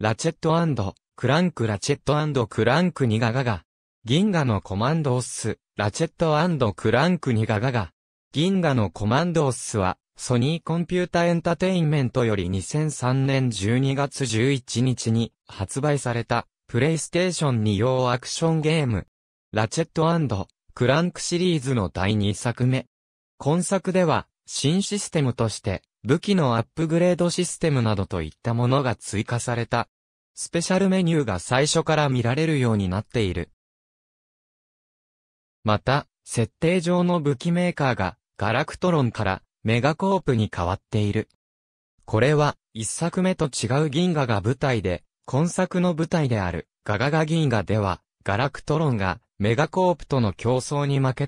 ラチェットクランクラチェットクランクニガガガ。銀河のコマンドオス、ラチェットクランクニガガガ。銀河のコマンドオスは、ソニーコンピュータエンタテインメントより2003年12月11日に発売されたプレイステーションに用アクションゲーム。ラチェットクランクシリーズの第2作目。今作では新システムとして武器のアップグレードシステムなどといったものが追加された。スペシャルメニューが最初から見られるようになっている。また、設定上の武器メーカーがガラクトロンからメガコープに変わっている。これは一作目と違う銀河が舞台で、今作の舞台であるガガガ銀河ではガラクトロンがメガコープとの競争に負け